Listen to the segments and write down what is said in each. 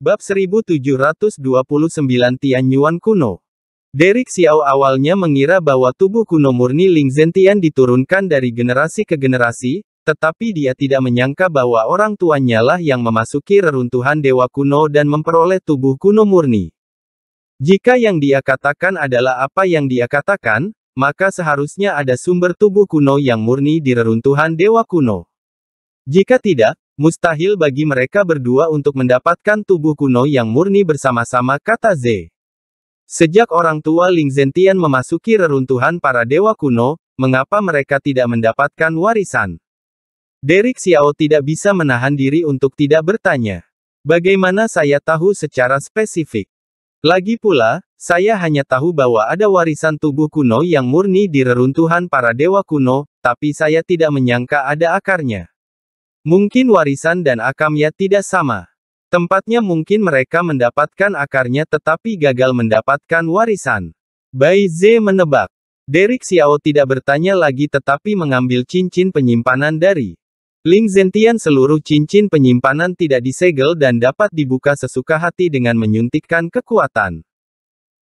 Bab 1729 Tianyuan kuno. Derek Xiao awalnya mengira bahwa tubuh kuno murni Ling Zentian diturunkan dari generasi ke generasi, tetapi dia tidak menyangka bahwa orang tuanya lah yang memasuki reruntuhan dewa kuno dan memperoleh tubuh kuno murni. Jika yang dia katakan adalah apa yang dia katakan, maka seharusnya ada sumber tubuh kuno yang murni di reruntuhan dewa kuno. Jika tidak, Mustahil bagi mereka berdua untuk mendapatkan tubuh kuno yang murni bersama-sama, kata Z. Sejak orang tua Ling Zentian memasuki reruntuhan para dewa kuno, mengapa mereka tidak mendapatkan warisan? Derek Xiao tidak bisa menahan diri untuk tidak bertanya. Bagaimana saya tahu secara spesifik? Lagi pula, saya hanya tahu bahwa ada warisan tubuh kuno yang murni di reruntuhan para dewa kuno, tapi saya tidak menyangka ada akarnya. Mungkin warisan dan akamnya tidak sama. Tempatnya mungkin mereka mendapatkan akarnya tetapi gagal mendapatkan warisan. Bai Z menebak. Derek Xiao tidak bertanya lagi tetapi mengambil cincin penyimpanan dari Ling Zentian seluruh cincin penyimpanan tidak disegel dan dapat dibuka sesuka hati dengan menyuntikkan kekuatan.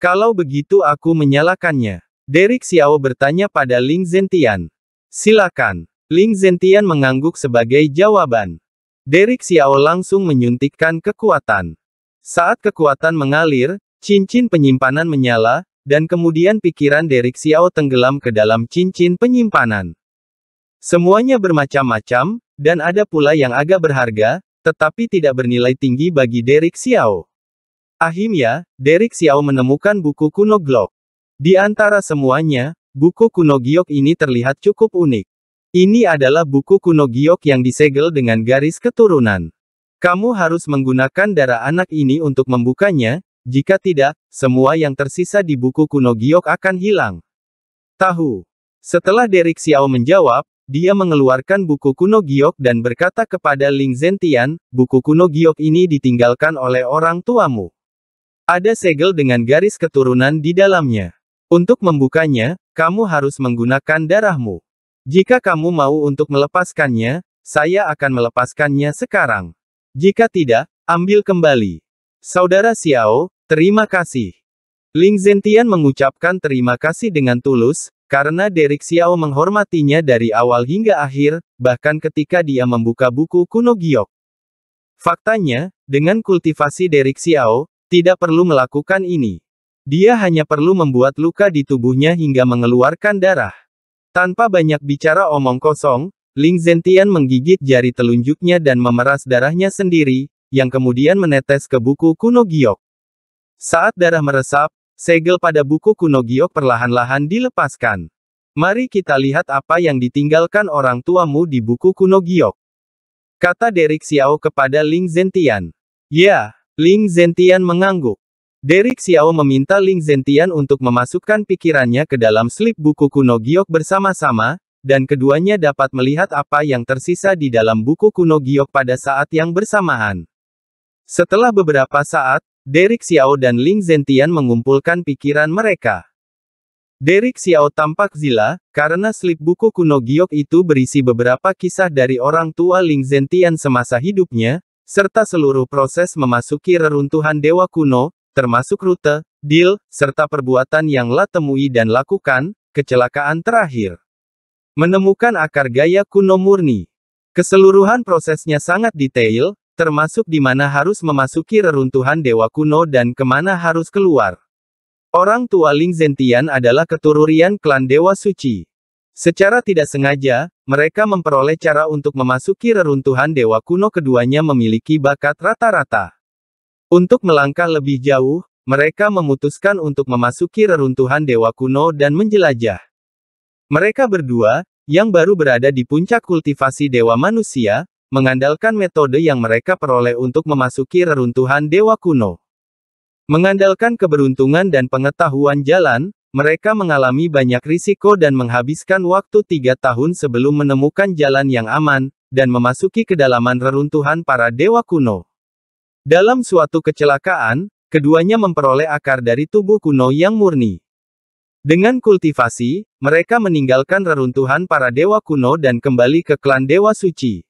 Kalau begitu aku menyalakannya. Derek Xiao bertanya pada Ling Zentian. Silakan. Ling Zentian mengangguk sebagai jawaban. Derek Xiao langsung menyuntikkan kekuatan. Saat kekuatan mengalir, cincin penyimpanan menyala, dan kemudian pikiran Derek Xiao tenggelam ke dalam cincin penyimpanan. Semuanya bermacam-macam, dan ada pula yang agak berharga, tetapi tidak bernilai tinggi bagi Derek Xiao. Akhirnya, Derek Xiao menemukan buku kuno Glock. Di antara semuanya, buku kuno Giok ini terlihat cukup unik. Ini adalah buku kuno giok yang disegel dengan garis keturunan. Kamu harus menggunakan darah anak ini untuk membukanya, jika tidak, semua yang tersisa di buku kuno giok akan hilang. Tahu. Setelah Derek Xiao menjawab, dia mengeluarkan buku kuno giok dan berkata kepada Ling Zentian, buku kuno giok ini ditinggalkan oleh orang tuamu. Ada segel dengan garis keturunan di dalamnya. Untuk membukanya, kamu harus menggunakan darahmu. Jika kamu mau untuk melepaskannya, saya akan melepaskannya sekarang. Jika tidak, ambil kembali. Saudara Xiao, terima kasih. Ling Zhentian mengucapkan terima kasih dengan tulus, karena Derek Xiao menghormatinya dari awal hingga akhir, bahkan ketika dia membuka buku kuno giok. Faktanya, dengan kultivasi Derek Xiao, tidak perlu melakukan ini. Dia hanya perlu membuat luka di tubuhnya hingga mengeluarkan darah. Tanpa banyak bicara omong kosong, Ling Zentian menggigit jari telunjuknya dan memeras darahnya sendiri, yang kemudian menetes ke buku kuno giok. Saat darah meresap, segel pada buku kuno giok perlahan-lahan dilepaskan. Mari kita lihat apa yang ditinggalkan orang tuamu di buku kuno giok. Kata Derek Xiao kepada Ling Zentian. Ya, Ling Zentian mengangguk. Derek Xiao meminta Ling Zentian untuk memasukkan pikirannya ke dalam slip buku kuno giok bersama-sama, dan keduanya dapat melihat apa yang tersisa di dalam buku kuno giok pada saat yang bersamaan. Setelah beberapa saat, Derek Xiao dan Ling Zentian mengumpulkan pikiran mereka. Derek Xiao tampak zila, karena slip buku kuno giok itu berisi beberapa kisah dari orang tua Ling Zentian semasa hidupnya, serta seluruh proses memasuki reruntuhan dewa kuno, termasuk rute, deal, serta perbuatan yang La temui dan lakukan, kecelakaan terakhir. Menemukan akar gaya kuno murni. Keseluruhan prosesnya sangat detail, termasuk di mana harus memasuki reruntuhan dewa kuno dan kemana harus keluar. Orang tua Ling Zentian adalah keturunan klan Dewa Suci. Secara tidak sengaja, mereka memperoleh cara untuk memasuki reruntuhan Dewa Kuno keduanya memiliki bakat rata-rata. Untuk melangkah lebih jauh, mereka memutuskan untuk memasuki reruntuhan dewa kuno dan menjelajah. Mereka berdua, yang baru berada di puncak kultivasi dewa manusia, mengandalkan metode yang mereka peroleh untuk memasuki reruntuhan dewa kuno. Mengandalkan keberuntungan dan pengetahuan jalan, mereka mengalami banyak risiko dan menghabiskan waktu tiga tahun sebelum menemukan jalan yang aman, dan memasuki kedalaman reruntuhan para dewa kuno. Dalam suatu kecelakaan, keduanya memperoleh akar dari tubuh kuno yang murni. Dengan kultivasi, mereka meninggalkan reruntuhan para dewa kuno dan kembali ke klan dewa suci.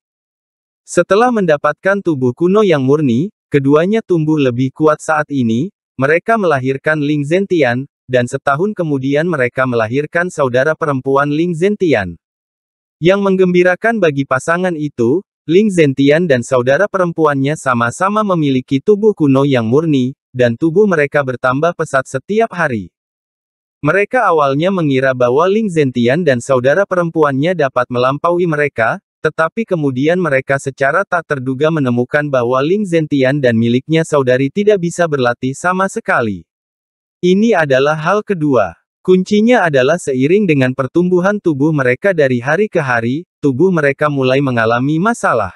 Setelah mendapatkan tubuh kuno yang murni, keduanya tumbuh lebih kuat saat ini, mereka melahirkan Ling Zentian, dan setahun kemudian mereka melahirkan saudara perempuan Ling Zentian. Yang menggembirakan bagi pasangan itu, Ling Zentian dan saudara perempuannya sama-sama memiliki tubuh kuno yang murni, dan tubuh mereka bertambah pesat setiap hari. Mereka awalnya mengira bahwa Ling Zentian dan saudara perempuannya dapat melampaui mereka, tetapi kemudian mereka secara tak terduga menemukan bahwa Ling Zentian dan miliknya saudari tidak bisa berlatih sama sekali. Ini adalah hal kedua. Kuncinya adalah seiring dengan pertumbuhan tubuh mereka dari hari ke hari, tubuh mereka mulai mengalami masalah.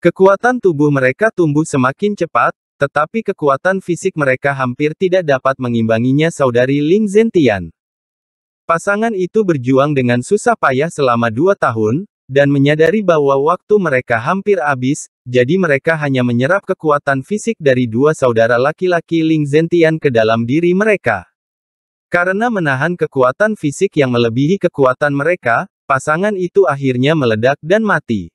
Kekuatan tubuh mereka tumbuh semakin cepat, tetapi kekuatan fisik mereka hampir tidak dapat mengimbanginya saudari Ling Zentian. Pasangan itu berjuang dengan susah payah selama dua tahun, dan menyadari bahwa waktu mereka hampir habis, jadi mereka hanya menyerap kekuatan fisik dari dua saudara laki-laki Ling Zentian ke dalam diri mereka. Karena menahan kekuatan fisik yang melebihi kekuatan mereka, pasangan itu akhirnya meledak dan mati.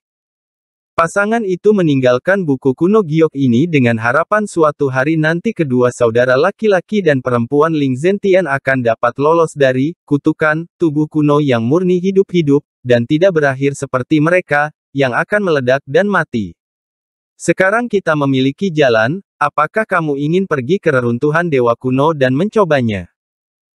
Pasangan itu meninggalkan buku kuno giok ini dengan harapan suatu hari nanti kedua saudara laki-laki dan perempuan Ling Zentian akan dapat lolos dari kutukan tubuh kuno yang murni hidup-hidup, dan tidak berakhir seperti mereka, yang akan meledak dan mati. Sekarang kita memiliki jalan, apakah kamu ingin pergi ke reruntuhan dewa kuno dan mencobanya?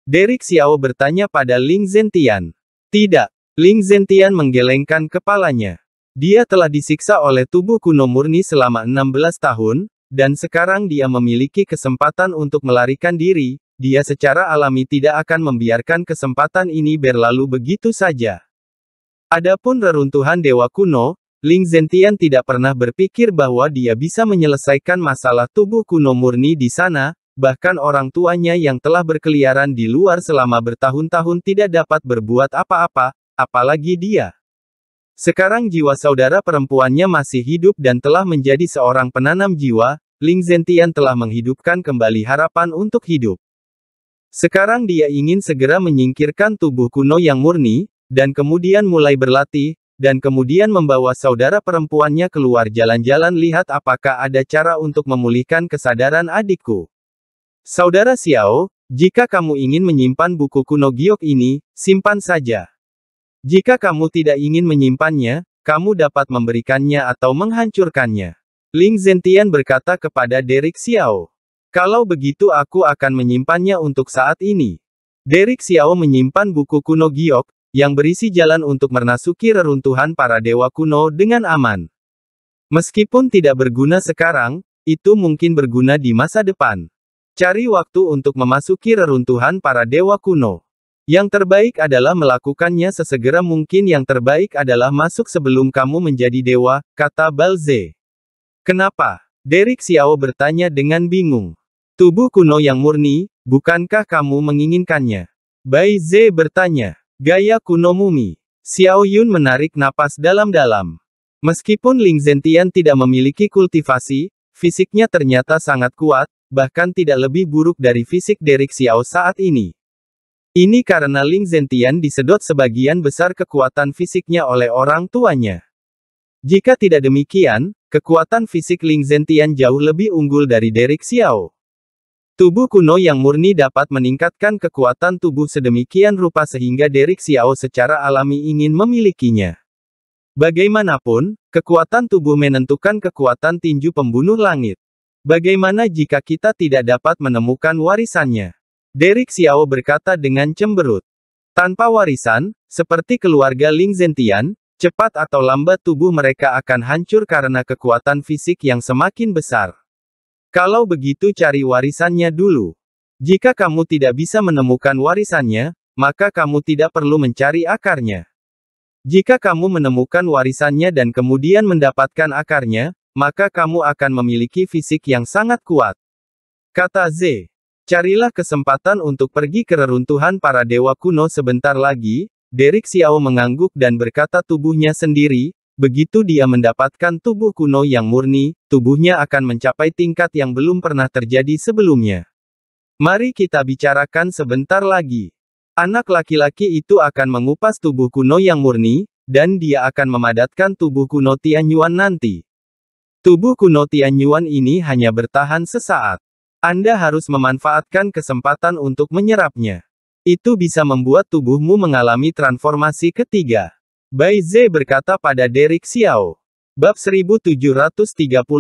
Derek Xiao bertanya pada Ling Zentian. Tidak. Ling Zentian menggelengkan kepalanya. Dia telah disiksa oleh tubuh kuno murni selama 16 tahun, dan sekarang dia memiliki kesempatan untuk melarikan diri, dia secara alami tidak akan membiarkan kesempatan ini berlalu begitu saja. Adapun reruntuhan dewa kuno, Ling Zentian tidak pernah berpikir bahwa dia bisa menyelesaikan masalah tubuh kuno murni di sana, Bahkan orang tuanya yang telah berkeliaran di luar selama bertahun-tahun tidak dapat berbuat apa-apa, apalagi dia. Sekarang jiwa saudara perempuannya masih hidup dan telah menjadi seorang penanam jiwa, Ling Zentian telah menghidupkan kembali harapan untuk hidup. Sekarang dia ingin segera menyingkirkan tubuh kuno yang murni, dan kemudian mulai berlatih, dan kemudian membawa saudara perempuannya keluar jalan-jalan lihat apakah ada cara untuk memulihkan kesadaran adikku. Saudara Xiao, jika kamu ingin menyimpan buku kuno giok ini, simpan saja. Jika kamu tidak ingin menyimpannya, kamu dapat memberikannya atau menghancurkannya. Ling Zentian berkata kepada Derek Xiao. Kalau begitu aku akan menyimpannya untuk saat ini. Derek Xiao menyimpan buku kuno giok, yang berisi jalan untuk merasuki reruntuhan para dewa kuno dengan aman. Meskipun tidak berguna sekarang, itu mungkin berguna di masa depan. Cari waktu untuk memasuki reruntuhan para dewa kuno. Yang terbaik adalah melakukannya sesegera mungkin yang terbaik adalah masuk sebelum kamu menjadi dewa, kata Balze. Kenapa? Derek Xiao bertanya dengan bingung. Tubuh kuno yang murni, bukankah kamu menginginkannya? Bai Ze bertanya. Gaya kuno mumi. Xiao Yun menarik napas dalam-dalam. Meskipun Ling Zentian tidak memiliki kultivasi, fisiknya ternyata sangat kuat, bahkan tidak lebih buruk dari fisik Derek Xiao saat ini. Ini karena Ling Zentian disedot sebagian besar kekuatan fisiknya oleh orang tuanya. Jika tidak demikian, kekuatan fisik Ling Zentian jauh lebih unggul dari Derek Xiao. Tubuh kuno yang murni dapat meningkatkan kekuatan tubuh sedemikian rupa sehingga Derek Xiao secara alami ingin memilikinya. Bagaimanapun, kekuatan tubuh menentukan kekuatan tinju pembunuh langit. Bagaimana jika kita tidak dapat menemukan warisannya? Derek Xiao berkata dengan cemberut. Tanpa warisan, seperti keluarga Ling Zentian, cepat atau lambat tubuh mereka akan hancur karena kekuatan fisik yang semakin besar. Kalau begitu cari warisannya dulu. Jika kamu tidak bisa menemukan warisannya, maka kamu tidak perlu mencari akarnya. Jika kamu menemukan warisannya dan kemudian mendapatkan akarnya, maka kamu akan memiliki fisik yang sangat kuat. Kata Z. Carilah kesempatan untuk pergi ke reruntuhan para dewa kuno sebentar lagi, Derek Xiao mengangguk dan berkata tubuhnya sendiri, begitu dia mendapatkan tubuh kuno yang murni, tubuhnya akan mencapai tingkat yang belum pernah terjadi sebelumnya. Mari kita bicarakan sebentar lagi. Anak laki-laki itu akan mengupas tubuh kuno yang murni, dan dia akan memadatkan tubuh kuno Tianyuan nanti. Tubuh kuno Tianyuan ini hanya bertahan sesaat. Anda harus memanfaatkan kesempatan untuk menyerapnya. Itu bisa membuat tubuhmu mengalami transformasi ketiga. Bai Ze berkata pada Derek Xiao. Bab 1730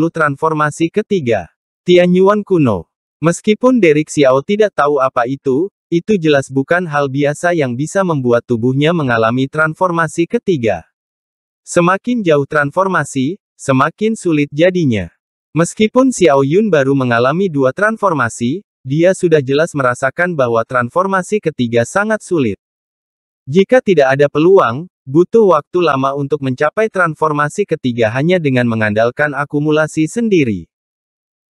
Transformasi Ketiga. Tianyuan Kuno. Meskipun Derek Xiao tidak tahu apa itu, itu jelas bukan hal biasa yang bisa membuat tubuhnya mengalami transformasi ketiga. Semakin jauh transformasi, semakin sulit jadinya. Meskipun Xiao Yun baru mengalami dua transformasi, dia sudah jelas merasakan bahwa transformasi ketiga sangat sulit. Jika tidak ada peluang, butuh waktu lama untuk mencapai transformasi ketiga hanya dengan mengandalkan akumulasi sendiri.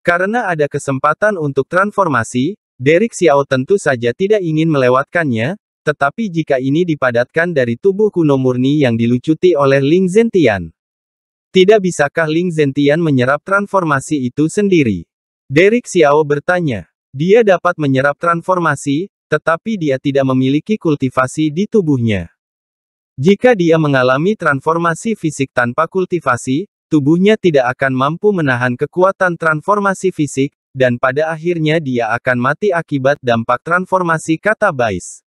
Karena ada kesempatan untuk transformasi, Derek Xiao tentu saja tidak ingin melewatkannya, tetapi jika ini dipadatkan dari tubuh kuno murni yang dilucuti oleh Ling Zentian, tidak bisakah Ling Zentian menyerap transformasi itu sendiri? Derek Xiao bertanya. Dia dapat menyerap transformasi, tetapi dia tidak memiliki kultivasi di tubuhnya. Jika dia mengalami transformasi fisik tanpa kultivasi, tubuhnya tidak akan mampu menahan kekuatan transformasi fisik, dan pada akhirnya dia akan mati akibat dampak transformasi kata Bais.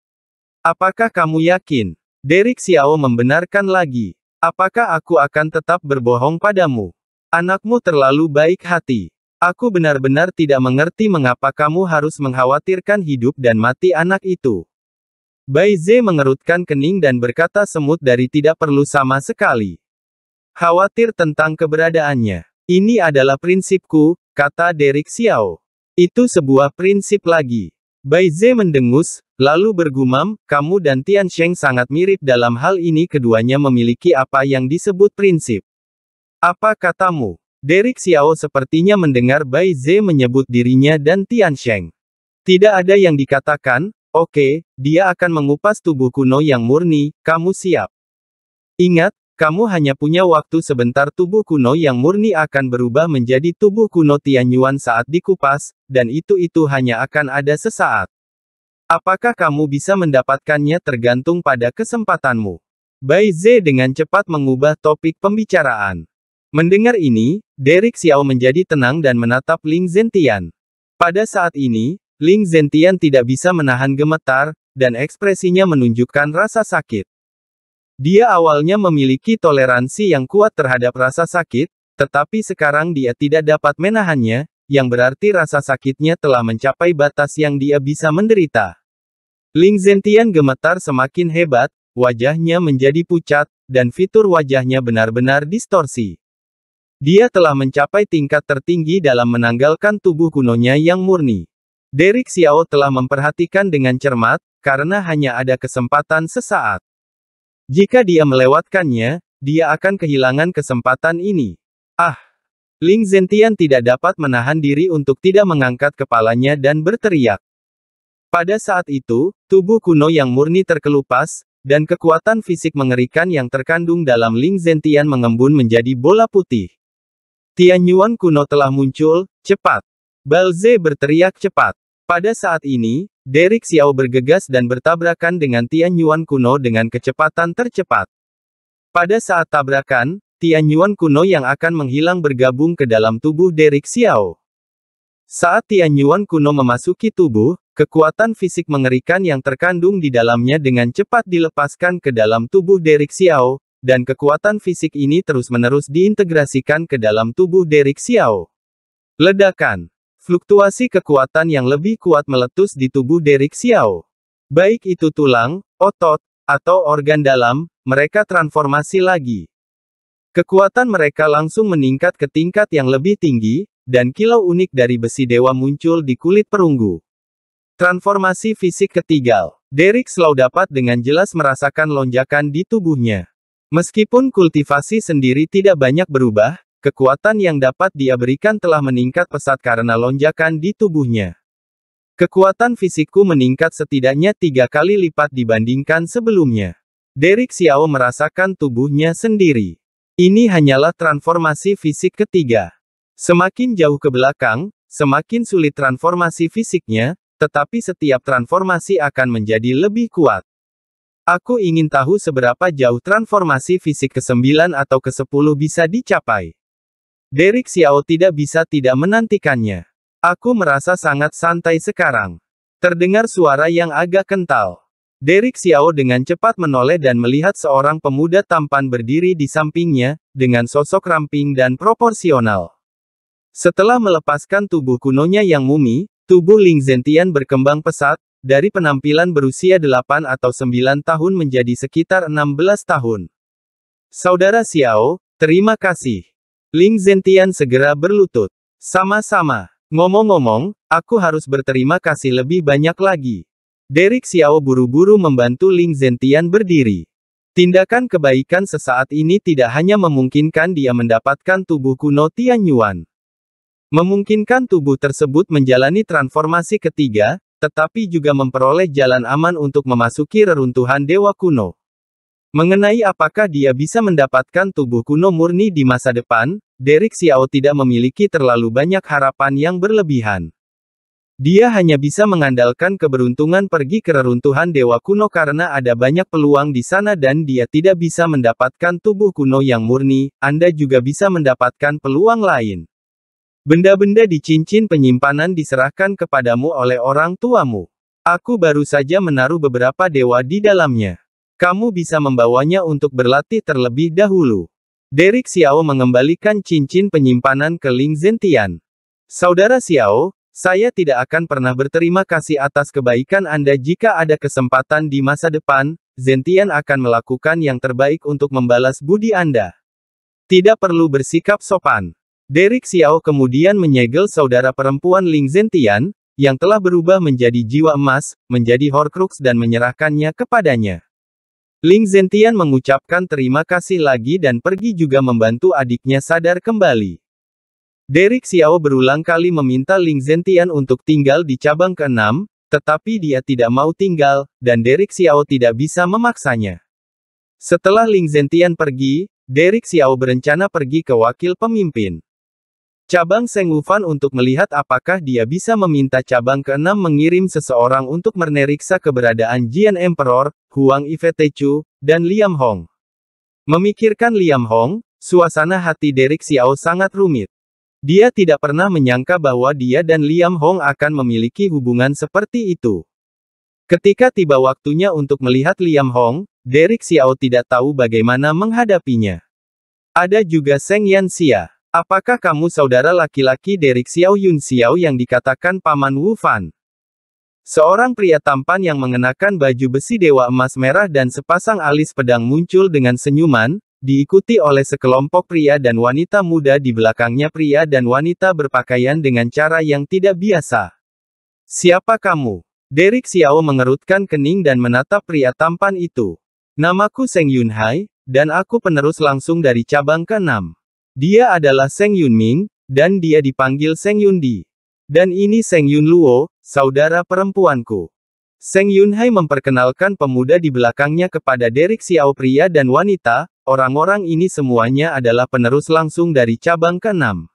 Apakah kamu yakin? Derek Xiao membenarkan lagi. Apakah aku akan tetap berbohong padamu? Anakmu terlalu baik hati. Aku benar-benar tidak mengerti mengapa kamu harus mengkhawatirkan hidup dan mati anak itu. Bai Ze mengerutkan kening dan berkata semut dari tidak perlu sama sekali. Khawatir tentang keberadaannya. Ini adalah prinsipku, kata Derek Xiao. Itu sebuah prinsip lagi. Bai Ze mendengus, lalu bergumam, kamu dan Tian Sheng sangat mirip dalam hal ini keduanya memiliki apa yang disebut prinsip. Apa katamu? Derek Xiao sepertinya mendengar Bai Ze menyebut dirinya dan Tian Sheng. Tidak ada yang dikatakan, oke, okay, dia akan mengupas tubuh kuno yang murni, kamu siap. Ingat, kamu hanya punya waktu sebentar tubuh kuno yang murni akan berubah menjadi tubuh kuno Tianyuan saat dikupas, dan itu-itu hanya akan ada sesaat. Apakah kamu bisa mendapatkannya tergantung pada kesempatanmu? Bai Ze dengan cepat mengubah topik pembicaraan. Mendengar ini, Derek Xiao menjadi tenang dan menatap Ling Zentian. Pada saat ini, Ling Zentian tidak bisa menahan gemetar, dan ekspresinya menunjukkan rasa sakit. Dia awalnya memiliki toleransi yang kuat terhadap rasa sakit, tetapi sekarang dia tidak dapat menahannya, yang berarti rasa sakitnya telah mencapai batas yang dia bisa menderita. Ling Zentian gemetar semakin hebat, wajahnya menjadi pucat, dan fitur wajahnya benar-benar distorsi. Dia telah mencapai tingkat tertinggi dalam menanggalkan tubuh kunonya yang murni. Derek Xiao telah memperhatikan dengan cermat, karena hanya ada kesempatan sesaat. Jika dia melewatkannya, dia akan kehilangan kesempatan ini. Ah! Ling Zentian tidak dapat menahan diri untuk tidak mengangkat kepalanya dan berteriak. Pada saat itu, tubuh kuno yang murni terkelupas, dan kekuatan fisik mengerikan yang terkandung dalam Ling Zentian mengembun menjadi bola putih. Tianyuan kuno telah muncul, cepat. Balze berteriak cepat. Pada saat ini, Derek Xiao bergegas dan bertabrakan dengan Tian Yuan kuno dengan kecepatan tercepat. Pada saat tabrakan, Tian Yuan kuno yang akan menghilang bergabung ke dalam tubuh Derek Xiao. Saat Tian Yuan kuno memasuki tubuh, kekuatan fisik mengerikan yang terkandung di dalamnya dengan cepat dilepaskan ke dalam tubuh Derek Xiao, dan kekuatan fisik ini terus-menerus diintegrasikan ke dalam tubuh Derek Xiao. Ledakan Fluktuasi kekuatan yang lebih kuat meletus di tubuh Derek Xiao. Baik itu tulang, otot, atau organ dalam, mereka transformasi lagi. Kekuatan mereka langsung meningkat ke tingkat yang lebih tinggi, dan kilau unik dari besi dewa muncul di kulit perunggu. Transformasi fisik ketiga. Derek Slow dapat dengan jelas merasakan lonjakan di tubuhnya. Meskipun kultivasi sendiri tidak banyak berubah, Kekuatan yang dapat dia berikan telah meningkat pesat karena lonjakan di tubuhnya. Kekuatan fisikku meningkat setidaknya tiga kali lipat dibandingkan sebelumnya. Derek Xiao merasakan tubuhnya sendiri. Ini hanyalah transformasi fisik ketiga. Semakin jauh ke belakang, semakin sulit transformasi fisiknya, tetapi setiap transformasi akan menjadi lebih kuat. Aku ingin tahu seberapa jauh transformasi fisik ke-9 atau ke-10 bisa dicapai. Derek Xiao tidak bisa tidak menantikannya. Aku merasa sangat santai sekarang. Terdengar suara yang agak kental. Derek Xiao dengan cepat menoleh dan melihat seorang pemuda tampan berdiri di sampingnya, dengan sosok ramping dan proporsional. Setelah melepaskan tubuh kunonya yang mumi, tubuh Ling Zentian berkembang pesat, dari penampilan berusia 8 atau 9 tahun menjadi sekitar 16 tahun. Saudara Xiao, terima kasih. Ling Zentian segera berlutut. Sama-sama. Ngomong-ngomong, aku harus berterima kasih lebih banyak lagi. Derek Xiao buru-buru membantu Ling Zentian berdiri. Tindakan kebaikan sesaat ini tidak hanya memungkinkan dia mendapatkan tubuh kuno Tian Yuan. Memungkinkan tubuh tersebut menjalani transformasi ketiga, tetapi juga memperoleh jalan aman untuk memasuki reruntuhan dewa kuno. Mengenai apakah dia bisa mendapatkan tubuh kuno murni di masa depan, Derek Xiao tidak memiliki terlalu banyak harapan yang berlebihan. Dia hanya bisa mengandalkan keberuntungan pergi ke reruntuhan dewa kuno karena ada banyak peluang di sana dan dia tidak bisa mendapatkan tubuh kuno yang murni, Anda juga bisa mendapatkan peluang lain. Benda-benda di cincin penyimpanan diserahkan kepadamu oleh orang tuamu. Aku baru saja menaruh beberapa dewa di dalamnya. Kamu bisa membawanya untuk berlatih terlebih dahulu. Derek Xiao mengembalikan cincin penyimpanan ke Ling Zentian. Saudara Xiao, saya tidak akan pernah berterima kasih atas kebaikan Anda jika ada kesempatan di masa depan, Zentian akan melakukan yang terbaik untuk membalas budi Anda. Tidak perlu bersikap sopan. Derek Xiao kemudian menyegel saudara perempuan Ling Zentian, yang telah berubah menjadi jiwa emas, menjadi Horcrux dan menyerahkannya kepadanya. Ling Zentian mengucapkan terima kasih lagi dan pergi juga membantu adiknya sadar kembali. Derek Xiao berulang kali meminta Ling Zentian untuk tinggal di cabang ke-6, tetapi dia tidak mau tinggal, dan Derek Xiao tidak bisa memaksanya. Setelah Ling Zentian pergi, Derek Xiao berencana pergi ke wakil pemimpin. Cabang Seng Wufan untuk melihat apakah dia bisa meminta cabang keenam mengirim seseorang untuk meneriksa keberadaan Jian Emperor, Huang Ifetechu, dan Liam Hong. Memikirkan Liam Hong, suasana hati Derek Xiao sangat rumit. Dia tidak pernah menyangka bahwa dia dan Liam Hong akan memiliki hubungan seperti itu. Ketika tiba waktunya untuk melihat Liam Hong, Derek Xiao tidak tahu bagaimana menghadapinya. Ada juga Seng Yan Xia. Apakah kamu saudara laki-laki Derek Xiao Yun Xiao yang dikatakan Paman Wu Fan? Seorang pria tampan yang mengenakan baju besi dewa emas merah dan sepasang alis pedang muncul dengan senyuman, diikuti oleh sekelompok pria dan wanita muda di belakangnya pria dan wanita berpakaian dengan cara yang tidak biasa. Siapa kamu? Derek Xiao mengerutkan kening dan menatap pria tampan itu. Namaku Seng Yun Hai, dan aku penerus langsung dari cabang ke-6. Dia adalah Seng Yun Ming, dan dia dipanggil Seng Yun Di. Dan ini Seng Yun Luo, saudara perempuanku. Seng Yun Hai memperkenalkan pemuda di belakangnya kepada Derek Xiao pria dan wanita, orang-orang ini semuanya adalah penerus langsung dari cabang ke-6.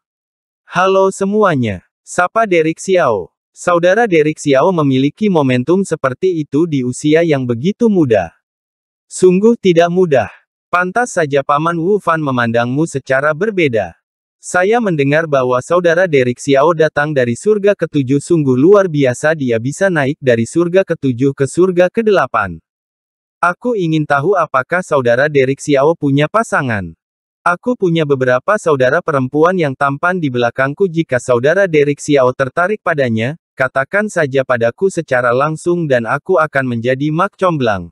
Halo semuanya, sapa Derek Xiao. Saudara Derek Xiao memiliki momentum seperti itu di usia yang begitu muda. Sungguh tidak mudah. Pantas saja Paman Wu Fan memandangmu secara berbeda. Saya mendengar bahwa saudara Derek Xiao datang dari surga ketujuh sungguh luar biasa dia bisa naik dari surga ketujuh ke surga kedelapan. Aku ingin tahu apakah saudara Derek Xiao punya pasangan. Aku punya beberapa saudara perempuan yang tampan di belakangku jika saudara Derek Xiao tertarik padanya, katakan saja padaku secara langsung dan aku akan menjadi mak comblang.